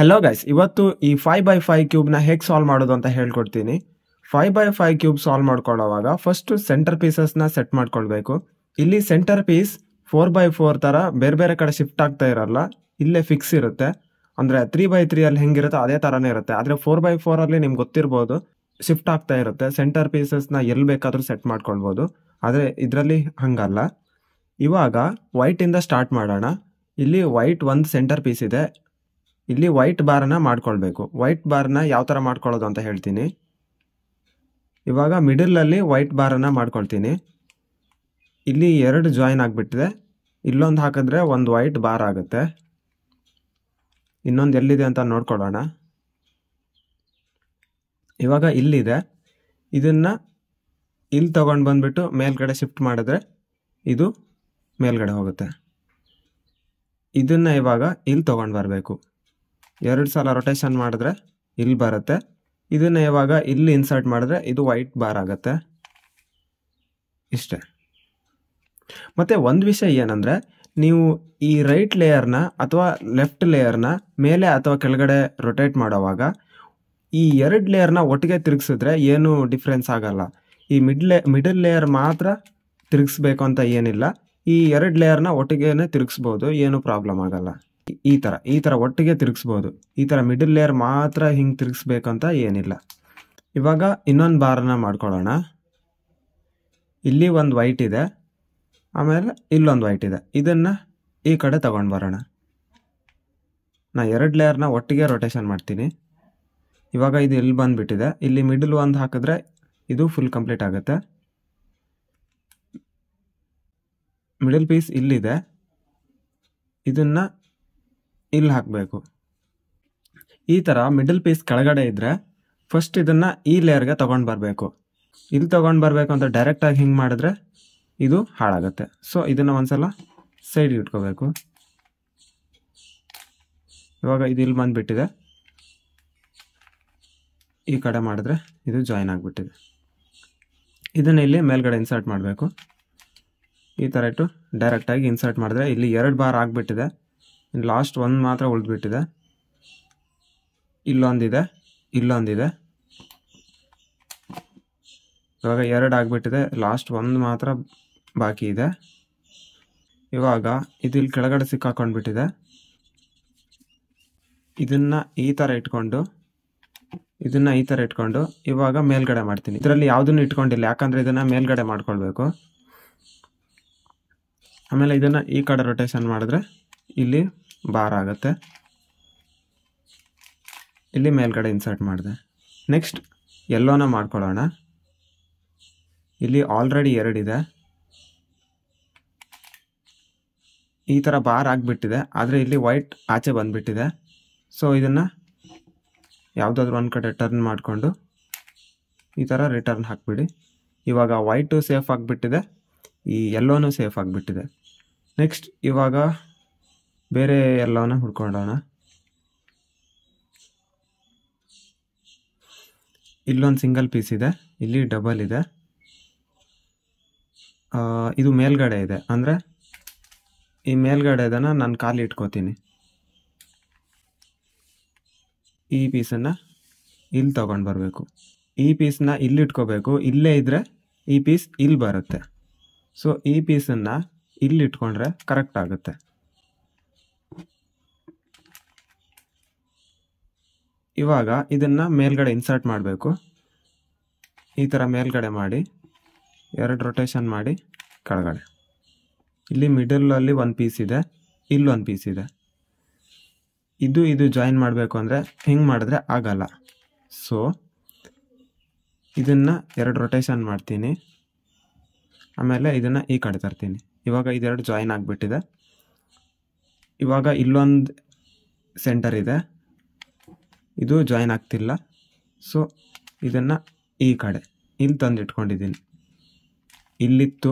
hello guys ಇವತ್ತು ಈ five by five ಕ್ಯೂಬ್ನ ಹೇಗೆ ಸಾಲ್ವ್ ಮಾಡೋದು ಅಂತ ಹೇಳ್ಕೊಡ್ತೀನಿ five by five cube solve ಮಾಡ್ಕೊಳ್ಳೋವಾಗ ಫಸ್ಟು ಸೆಂಟರ್ ಪೀಸಸ್ನ ಸೆಟ್ ಮಾಡ್ಕೊಳ್ಬೇಕು ಇಲ್ಲಿ centre piece four by four ಥರ ಬೇರೆ ಬೇರೆ ಕಡೆ ಶಿಫ್ಟ್ ಆಗ್ತಾ ಇರಲ್ಲ ಇಲ್ಲೇ ಫಿಕ್ಸ್ ಇರುತ್ತೆ ಅಂದರೆ ತ್ರೀ ಬೈ ಅಲ್ಲಿ ಹೆಂಗಿರುತ್ತೋ ಅದೇ ಥರನೇ ಇರುತ್ತೆ ಆದರೆ ಫೋರ್ ಬೈ ಫೋರಲ್ಲಿ ನಿಮ್ಗೆ ಗೊತ್ತಿರ್ಬೋದು ಶಿಫ್ಟ್ ಆಗ್ತಾ ಇರುತ್ತೆ ಸೆಂಟರ್ ಪೀಸಸ್ನ ಎಲ್ಲಿ ಬೇಕಾದರೂ ಸೆಟ್ ಮಾಡ್ಕೊಳ್ಬೋದು ಆದರೆ ಇದರಲ್ಲಿ ಹಂಗಲ್ಲ ಇವಾಗ ವೈಟಿಂದ ಸ್ಟಾರ್ಟ್ ಮಾಡೋಣ ಇಲ್ಲಿ ವೈಟ್ ಒಂದು ಸೆಂಟರ್ ಪೀಸ್ ಇದೆ ಇಲ್ಲಿ ವೈಟ್ ಬಾರನ್ನ ಮಾಡ್ಕೊಳ್ಬೇಕು ವೈಟ್ ಬಾರನ್ನ ಯಾವ ಥರ ಮಾಡ್ಕೊಳ್ಳೋದು ಅಂತ ಹೇಳ್ತೀನಿ ಇವಾಗ ಮಿಡಲಲ್ಲಿ ವೈಟ್ ಬಾರನ್ನು ಮಾಡ್ಕೊಳ್ತೀನಿ ಇಲ್ಲಿ ಎರಡು ಜಾಯಿನ್ ಆಗಿಬಿಟ್ಟಿದೆ ಇಲ್ಲೊಂದು ಹಾಕಿದ್ರೆ ಒಂದು ವೈಟ್ ಬಾರ್ ಆಗುತ್ತೆ ಇನ್ನೊಂದು ಎಲ್ಲಿದೆ ಅಂತ ನೋಡ್ಕೊಳ್ಳೋಣ ಇವಾಗ ಇಲ್ಲಿದೆ ಇದನ್ನು ಇಲ್ಲಿ ತೊಗೊಂಡು ಬಂದುಬಿಟ್ಟು ಮೇಲ್ಗಡೆ ಶಿಫ್ಟ್ ಮಾಡಿದ್ರೆ ಇದು ಮೇಲ್ಗಡೆ ಹೋಗುತ್ತೆ ಇದನ್ನು ಇವಾಗ ಇಲ್ಲಿ ತೊಗೊಂಡು ಬರಬೇಕು ಎರಡು ಸಲ ರೊಟೇಷನ್ ಮಾಡಿದ್ರೆ ಇಲ್ಲಿ ಬರುತ್ತೆ ಇದನ್ನು ಇವಾಗ ಇಲ್ಲಿ ಇನ್ಸರ್ಟ್ ಮಾಡಿದ್ರೆ ಇದು ವೈಟ್ ಬಾರ್ ಆಗುತ್ತೆ ಇಷ್ಟೇ ಮತ್ತು ಒಂದು ವಿಷಯ ಏನಂದರೆ ನೀವು ಈ ರೈಟ್ ಲೇಯರ್ನ ಅಥವಾ ಲೆಫ್ಟ್ ಲೇಯರ್ನ ಮೇಲೆ ಅಥವಾ ಕೆಳಗಡೆ ರೊಟೇಟ್ ಮಾಡೋವಾಗ ಈ ಎರಡು ಲೇಯರ್ನ ಒಟ್ಟಿಗೆ ತಿರುಗಿಸಿದ್ರೆ ಏನೂ ಡಿಫ್ರೆನ್ಸ್ ಆಗೋಲ್ಲ ಈ ಮಿಡ್ ಲೇ ಮಿಡಲ್ ಲೇಯರ್ ಮಾತ್ರ ತಿರುಗಿಸ್ಬೇಕು ಅಂತ ಏನಿಲ್ಲ ಈ ಎರಡು ಲೇಯರ್ನ ಒಟ್ಟಿಗೆ ತಿರುಗಿಸ್ಬೋದು ಏನೂ ಪ್ರಾಬ್ಲಮ್ ಆಗೋಲ್ಲ ಈ ಥರ ಈ ಥರ ಒಟ್ಟಿಗೆ ತಿರುಗಿಸ್ಬೋದು ಈ ಥರ ಮಿಡಲ್ ಲೇಯರ್ ಮಾತ್ರ ಹಿಂಗೆ ತಿರುಗಿಸ್ಬೇಕಂತ ಏನಿಲ್ಲ ಇವಾಗ ಇನ್ನೊಂದು ಬಾರನ್ನ ಮಾಡ್ಕೊಳ್ಳೋಣ ಇಲ್ಲಿ ಒಂದು ವೈಟ್ ಇದೆ ಆಮೇಲೆ ಇಲ್ಲೊಂದು ವೈಟ್ ಇದೆ ಇದನ್ನು ಈ ಕಡೆ ತಗೊಂಡು ಬರೋಣ ನಾ ಎರಡು ಲೇಯರ್ನ ಒಟ್ಟಿಗೆ ರೊಟೇಷನ್ ಮಾಡ್ತೀನಿ ಇವಾಗ ಇದು ಇಲ್ಲಿ ಬಂದುಬಿಟ್ಟಿದೆ ಇಲ್ಲಿ ಮಿಡಲ್ ಒಂದು ಹಾಕಿದ್ರೆ ಇದು ಫುಲ್ ಕಂಪ್ಲೀಟ್ ಆಗುತ್ತೆ ಮಿಡಲ್ ಪೀಸ್ ಇಲ್ಲಿದೆ ಇದನ್ನು ಇಲ್ಲಿ ಹಾಕಬೇಕು ಈ ಥರ ಮಿಡಲ್ ಪೀಸ್ ಕೆಳಗಡೆ ಇದ್ದರೆ ಫಸ್ಟ್ ಇದನ್ನು ಈ ಲೇಯರ್ಗೆ ತೊಗೊಂಡು ಬರಬೇಕು ಇಲ್ಲಿ ತೊಗೊಂಡು ಬರಬೇಕು ಅಂತ ಡೈರೆಕ್ಟಾಗಿ ಹಿಂಗೆ ಮಾಡಿದ್ರೆ ಇದು ಹಾಳಾಗುತ್ತೆ ಸೊ ಇದನ್ನು ಒಂದ್ಸಲ ಸೈಡ್ ಇಟ್ಕೋಬೇಕು ಇವಾಗ ಇದು ಇಲ್ಲಿ ಬಂದುಬಿಟ್ಟಿದೆ ಈ ಕಡೆ ಮಾಡಿದ್ರೆ ಇದು ಜಾಯಿನ್ ಆಗಿಬಿಟ್ಟಿದೆ ಇದನ್ನು ಇಲ್ಲಿ ಮೇಲ್ಗಡೆ ಇನ್ಸರ್ಟ್ ಮಾಡಬೇಕು ಈ ಥರ ಇಟ್ಟು ಡೈರೆಕ್ಟಾಗಿ ಇನ್ಸರ್ಟ್ ಮಾಡಿದ್ರೆ ಇಲ್ಲಿ ಎರಡು ಬಾರ್ ಆಗಿಬಿಟ್ಟಿದೆ ಇನ್ನು ಲಾಸ್ಟ್ ಒಂದು ಮಾತ್ರ ಉಳಿದ್ಬಿಟ್ಟಿದೆ ಇಲ್ಲೊಂದಿದೆ ಇಲ್ಲೊಂದಿದೆ ಇವಾಗ ಎರಡು ಆಗಿಬಿಟ್ಟಿದೆ ಲಾಸ್ಟ್ ಒಂದು ಮಾತ್ರ ಬಾಕಿ ಇದೆ ಇವಾಗ ಇದು ಇಲ್ಲಿ ಕೆಳಗಡೆ ಸಿಕ್ಕಾಕೊಂಡ್ಬಿಟ್ಟಿದೆ ಇದನ್ನು ಈ ಥರ ಇಟ್ಕೊಂಡು ಇದನ್ನು ಈ ಥರ ಇಟ್ಕೊಂಡು ಇವಾಗ ಮೇಲ್ಗಡೆ ಮಾಡ್ತೀನಿ ಇದರಲ್ಲಿ ಯಾವುದನ್ನು ಇಟ್ಕೊಂಡಿಲ್ಲ ಯಾಕಂದರೆ ಇದನ್ನು ಮೇಲ್ಗಡೆ ಮಾಡ್ಕೊಳ್ಬೇಕು ಆಮೇಲೆ ಇದನ್ನು ಈ ಕಡೆ ರೊಟೇಷನ್ ಮಾಡಿದ್ರೆ ಇಲ್ಲಿ ಬಾರ್ ಆಗುತ್ತೆ ಇಲ್ಲಿ ಮೇಲ್ಗಡೆ ಇನ್ಸರ್ಟ್ ಮಾಡಿದೆ ನೆಕ್ಸ್ಟ್ ಎಲ್ಲೋನ ಮಾಡ್ಕೊಳ್ಳೋಣ ಇಲ್ಲಿ ಆಲ್ರೆಡಿ ಎರಡಿದೆ ಈ ಥರ ಬಾರ್ ಆಗಿಬಿಟ್ಟಿದೆ ಆದರೆ ಇಲ್ಲಿ ವೈಟ್ ಆಚೆ ಬಂದುಬಿಟ್ಟಿದೆ ಸೊ ಇದನ್ನು ಯಾವುದಾದ್ರೂ ಒಂದು ಕಡೆ ಟರ್ನ್ ಮಾಡಿಕೊಂಡು ಈ ಥರ ರಿಟರ್ನ್ ಹಾಕಿಬಿಡಿ ಇವಾಗ ವೈಟು ಸೇಫ್ ಆಗಿಬಿಟ್ಟಿದೆ ಈ ಎಲ್ಲೋನು ಸೇಫ್ ಆಗಿಬಿಟ್ಟಿದೆ ನೆಕ್ಸ್ಟ್ ಇವಾಗ ಬೇರೆ ಎಲ್ಲವನ್ನ ಹುಡ್ಕೊಂಡೋಣ ಇಲ್ಲೊಂದು ಸಿಂಗಲ್ ಪೀಸ್ ಇದೆ ಇಲ್ಲಿ ಡಬಲ್ ಇದೆ ಇದು ಮೇಲ್ಗಡೆ ಇದೆ ಅಂದರೆ ಈ ಮೇಲ್ಗಡೆ ಇದನ್ನು ನಾನು ಖಾಲಿ ಇಟ್ಕೋತೀನಿ ಈ ಪೀಸನ್ನು ಇಲ್ಲಿ ತೊಗೊಂಡು ಬರಬೇಕು ಈ ಪೀಸನ್ನ ಇಲ್ಲಿ ಇಟ್ಕೋಬೇಕು ಇಲ್ಲೇ ಇದ್ದರೆ ಈ ಪೀಸ್ ಇಲ್ಲಿ ಬರುತ್ತೆ ಸೊ ಈ ಪೀಸನ್ನು ಇಲ್ಲಿ ಇಟ್ಕೊಂಡ್ರೆ ಕರೆಕ್ಟ್ ಆಗುತ್ತೆ ಇವಾಗ ಇದನ್ನು ಮೇಲ್ಗಡೆ ಇನ್ಸರ್ಟ್ ಮಾಡಬೇಕು ಈ ಥರ ಮೇಲ್ಗಡೆ ಮಾಡಿ ಎರಡು ರೊಟೇಷನ್ ಮಾಡಿ ಕೆಳಗಡೆ ಇಲ್ಲಿ ಮಿಡಲಲ್ಲಿ ಒಂದು ಪೀಸ್ ಇದೆ ಇಲ್ಲೊಂದು ಪೀಸ್ ಇದೆ ಇದು ಇದು ಜಾಯಿನ್ ಮಾಡಬೇಕು ಅಂದರೆ ಹೆಂಗೆ ಮಾಡಿದ್ರೆ ಆಗಲ್ಲ ಸೊ ಇದನ್ನು ಎರಡು ರೊಟೇಷನ್ ಮಾಡ್ತೀನಿ ಆಮೇಲೆ ಇದನ್ನು ಈ ಕಡೆ ತರ್ತೀನಿ ಇವಾಗ ಇದೆರಡು ಜಾಯಿನ್ ಆಗಿಬಿಟ್ಟಿದೆ ಇವಾಗ ಇಲ್ಲೊಂದು ಸೆಂಟರ್ ಇದೆ ಇದು ಜಾಯಿನ್ ಆಗ್ತಿಲ್ಲ ಸೊ ಇದನ್ನು ಈ ಕಡೆ ಇಲ್ಲಿ ತಂದು ಇಟ್ಕೊಂಡಿದ್ದೀನಿ ಇಲ್ಲಿತ್ತು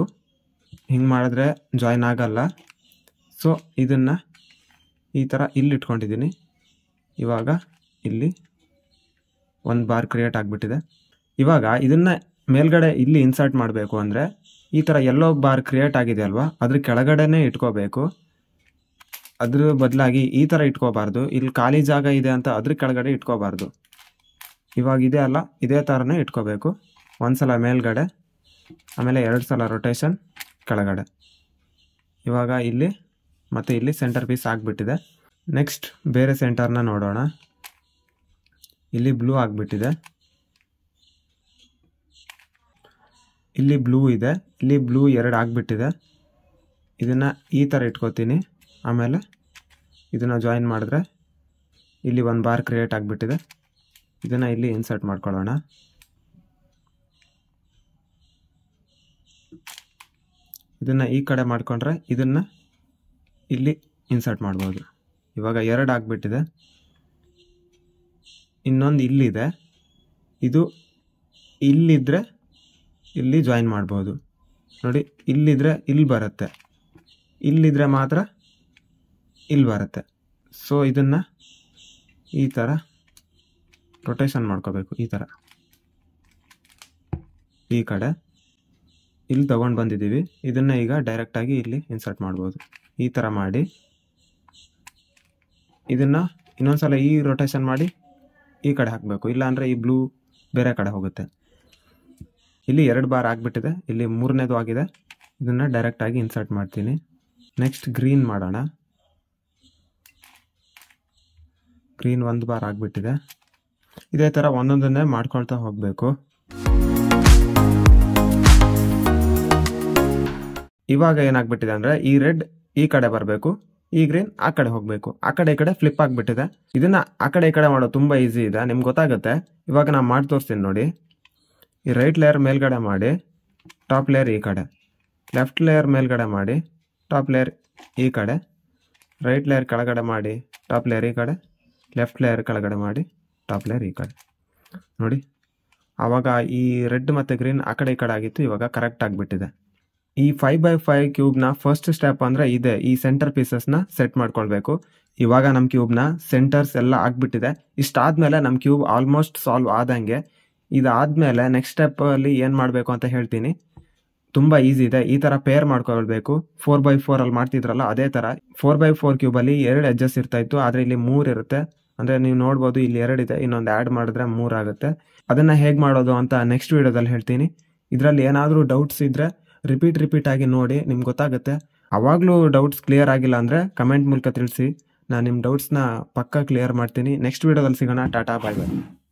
ಹಿಂಗೆ ಮಾಡಿದ್ರೆ ಜಾಯಿನ್ ಆಗಲ್ಲ ಸೊ ಇದನ್ನು ಈ ಥರ ಇಲ್ಲಿ ಇಟ್ಕೊಂಡಿದ್ದೀನಿ ಇವಾಗ ಇಲ್ಲಿ ಒಂದು ಬಾರ್ ಕ್ರಿಯೇಟ್ ಆಗಿಬಿಟ್ಟಿದೆ ಇವಾಗ ಇದನ್ನು ಮೇಲ್ಗಡೆ ಇಲ್ಲಿ ಇನ್ಸರ್ಟ್ ಮಾಡಬೇಕು ಅಂದರೆ ಈ ಥರ ಎಲ್ಲೋ ಬಾರ್ ಕ್ರಿಯೇಟ್ ಆಗಿದೆ ಅಲ್ವಾ ಅದ್ರ ಕೆಳಗಡೆನೇ ಇಟ್ಕೋಬೇಕು ಅದ್ರ ಬದಲಾಗಿ ಈ ಥರ ಇಟ್ಕೋಬಾರ್ದು ಇಲ್ಲಿ ಖಾಲಿ ಜಾಗ ಇದೆ ಅಂತ ಅದ್ರ ಕೆಳಗಡೆ ಇಟ್ಕೋಬಾರ್ದು ಇವಾಗ ಇದೆ ಅಲ್ಲ ಇದೇ ಥರನೇ ಇಟ್ಕೋಬೇಕು ಒಂದು ಸಲ ಮೇಲ್ಗಡೆ ಆಮೇಲೆ ಎರಡು ಸಲ ರೊಟೇಷನ್ ಕೆಳಗಡೆ ಇವಾಗ ಇಲ್ಲಿ ಮತ್ತು ಇಲ್ಲಿ ಸೆಂಟರ್ ಪೀಸ್ ಆಗಿಬಿಟ್ಟಿದೆ ನೆಕ್ಸ್ಟ್ ಬೇರೆ ಸೆಂಟರ್ನ ನೋಡೋಣ ಇಲ್ಲಿ ಬ್ಲೂ ಆಗಿಬಿಟ್ಟಿದೆ ಇಲ್ಲಿ ಬ್ಲೂ ಇದೆ ಇಲ್ಲಿ ಬ್ಲೂ ಎರಡು ಆಗಿಬಿಟ್ಟಿದೆ ಇದನ್ನು ಈ ಥರ ಇಟ್ಕೋತೀನಿ ಆಮೇಲೆ ಇದನ್ನು ಜಾಯಿನ್ ಮಾಡಿದ್ರೆ ಇಲ್ಲಿ ಒಂದು ಬಾರ್ ಕ್ರಿಯೇಟ್ ಆಗಿಬಿಟ್ಟಿದೆ ಇದನ್ನು ಇಲ್ಲಿ ಇನ್ಸರ್ಟ್ ಮಾಡ್ಕೊಳ್ಳೋಣ ಇದನ್ನು ಈ ಕಡೆ ಮಾಡಿಕೊಂಡ್ರೆ ಇದನ್ನು ಇಲ್ಲಿ ಇನ್ಸರ್ಟ್ ಮಾಡ್ಬೋದು ಇವಾಗ ಎರಡು ಆಗಿಬಿಟ್ಟಿದೆ ಇನ್ನೊಂದು ಇಲ್ಲಿದೆ ಇದು ಇಲ್ಲಿದ್ದರೆ ಇಲ್ಲಿ ಜಾಯಿನ್ ಮಾಡ್ಬೋದು ನೋಡಿ ಇಲ್ಲಿದ್ದರೆ ಇಲ್ಲಿ ಬರುತ್ತೆ ಇಲ್ಲಿದ್ದರೆ ಮಾತ್ರ ಇಲ್ಲಿ ಬರುತ್ತೆ ಸೊ ಇದನ್ನು ಈ ಥರ ರೊಟೇಷನ್ ಮಾಡ್ಕೋಬೇಕು ಈ ಥರ ಈ ಕಡೆ ಇಲ್ಲಿ ತೊಗೊಂಡು ಬಂದಿದ್ದೀವಿ ಇದನ್ನು ಈಗ ಡೈರೆಕ್ಟಾಗಿ ಇಲ್ಲಿ ಇನ್ಸರ್ಟ್ ಮಾಡ್ಬೋದು ಈ ಥರ ಮಾಡಿ ಇದನ್ನು ಇನ್ನೊಂದು ಸಲ ಈ ರೊಟೇಷನ್ ಮಾಡಿ ಈ ಕಡೆ ಹಾಕಬೇಕು ಇಲ್ಲಾಂದರೆ ಈ ಬ್ಲೂ ಬೇರೆ ಕಡೆ ಹೋಗುತ್ತೆ ಇಲ್ಲಿ ಎರಡು ಬಾರ್ ಆಗಿಬಿಟ್ಟಿದೆ ಇಲ್ಲಿ ಮೂರನೇದು ಆಗಿದೆ ಇದನ್ನು ಡೈರೆಕ್ಟಾಗಿ ಇನ್ಸರ್ಟ್ ಮಾಡ್ತೀನಿ ನೆಕ್ಸ್ಟ್ ಗ್ರೀನ್ ಮಾಡೋಣ ಗ್ರೀನ್ ಒಂದು ಬಾರ್ ಆಗಿಬಿಟ್ಟಿದೆ ಇದೇ ಥರ ಒಂದೊಂದನ್ನೇ ಮಾಡ್ಕೊಳ್ತಾ ಹೋಗಬೇಕು ಇವಾಗ ಏನಾಗ್ಬಿಟ್ಟಿದೆ ಅಂದರೆ ಈ ರೆಡ್ ಈ ಕಡೆ ಬರಬೇಕು ಈ ಗ್ರೀನ್ ಆ ಕಡೆ ಹೋಗಬೇಕು ಆ ಕಡೆ ಈ ಕಡೆ ಫ್ಲಿಪ್ ಆಗಿಬಿಟ್ಟಿದೆ ಇದನ್ನ ಆ ಕಡೆ ಈ ಕಡೆ ಮಾಡೋದು ತುಂಬ ಈಸಿ ಇದೆ ನಿಮ್ಗೆ ಗೊತ್ತಾಗುತ್ತೆ ಇವಾಗ ನಾನು ಮಾಡಿ ತೋರಿಸ್ತೀನಿ ನೋಡಿ ಈ ರೈಟ್ ಲೇಯರ್ ಮೇಲ್ಗಡೆ ಮಾಡಿ ಟಾಪ್ ಲೇಯರ್ ಈ ಕಡೆ ಲೆಫ್ಟ್ ಲೇಯರ್ ಮೇಲ್ಗಡೆ ಮಾಡಿ ಟಾಪ್ ಲೇಯರ್ ಈ ಕಡೆ ರೈಟ್ ಲೇಯರ್ ಕೆಳಗಡೆ ಮಾಡಿ ಟಾಪ್ ಲೇಯರ್ ಈ ಕಡೆ ಲೆಫ್ಟ್ ಲೇಯರ್ ಕೆಳಗಡೆ ಮಾಡಿ ಟಾಪ್ ಲೇಯರ್ ಈ ಕಡೆ ನೋಡಿ ಆವಾಗ ಈ ರೆಡ್ ಮತ್ತು ಗ್ರೀನ್ ಆ ಕಡೆ ಈ ಕಡೆ ಆಗಿತ್ತು ಇವಾಗ ಕರೆಕ್ಟ್ ಆಗಿಬಿಟ್ಟಿದೆ ಈ ಫೈವ್ ಬೈ ಫೈವ್ ಕ್ಯೂಬ್ನ ಫಸ್ಟ್ ಸ್ಟೆಪ್ ಅಂದರೆ ಇದೆ ಈ ಸೆಂಟರ್ ಪೀಸಸ್ನ ಸೆಟ್ ಮಾಡ್ಕೊಳ್ಬೇಕು ಇವಾಗ ನಮ್ಮ ಕ್ಯೂಬ್ನ ಸೆಂಟರ್ಸ್ ಎಲ್ಲ ಆಗಿಬಿಟ್ಟಿದೆ ಇಷ್ಟಾದಮೇಲೆ ನಮ್ಮ ಕ್ಯೂಬ್ ಆಲ್ಮೋಸ್ಟ್ ಸಾಲ್ವ್ ಆದಂಗೆ ಇದಾದಮೇಲೆ ನೆಕ್ಸ್ಟ್ ಸ್ಟೆಪ್ಪಲ್ಲಿ ಏನು ಮಾಡಬೇಕು ಅಂತ ಹೇಳ್ತೀನಿ ತುಂಬ ಈಸಿ ಇದೆ ಈ ತರ ಪೇರ್ ಮಾಡ್ಕೊಳ್ಬೇಕು ಫೋರ್ ಬೈ ಫೋರ್ ಅಲ್ಲಿ ಮಾಡ್ತಿದ್ರಲ್ಲ ಅದೇ ತರ ಫೋರ್ ಬೈ ಫೋರ್ ಕ್ಯೂಬ್ ಅಲ್ಲಿ ಎರಡು ಎಡ್ಜಸ್ ಇರ್ತಾ ಇತ್ತು ಆದ್ರೆ ಇಲ್ಲಿ ಮೂರ್ ಇರುತ್ತೆ ಅಂದ್ರೆ ನೀವು ನೋಡ್ಬೋದು ಇಲ್ಲಿ ಎರಡಿದೆ ಇನ್ನೊಂದು ಆ್ಯಡ್ ಮಾಡಿದ್ರೆ ಆಗುತ್ತೆ ಅದನ್ನ ಹೇಗೆ ಮಾಡೋದು ಅಂತ ನೆಕ್ಸ್ಟ್ ವಿಡಿಯೋದಲ್ಲಿ ಹೇಳ್ತೀನಿ ಇದರಲ್ಲಿ ಏನಾದರೂ ಡೌಟ್ಸ್ ಇದ್ರೆ ರಿಪೀಟ್ ರಿಪೀಟ್ ಆಗಿ ನೋಡಿ ನಿಮ್ಗೆ ಗೊತ್ತಾಗುತ್ತೆ ಅವಾಗಲೂ ಡೌಟ್ಸ್ ಕ್ಲಿಯರ್ ಆಗಿಲ್ಲ ಅಂದ್ರೆ ಕಮೆಂಟ್ ಮೂಲಕ ತಿಳಿಸಿ ನಾನು ನಿಮ್ಮ ಡೌಟ್ಸ್ನ ಪಕ್ಕ ಕ್ಲಿಯರ್ ಮಾಡ್ತೀನಿ ನೆಕ್ಸ್ಟ್ ವಿಡಿಯೋದಲ್ಲಿ ಸಿಗೋಣ ಟಾಟಾ ಬಾಯ್ ಬಾಯ್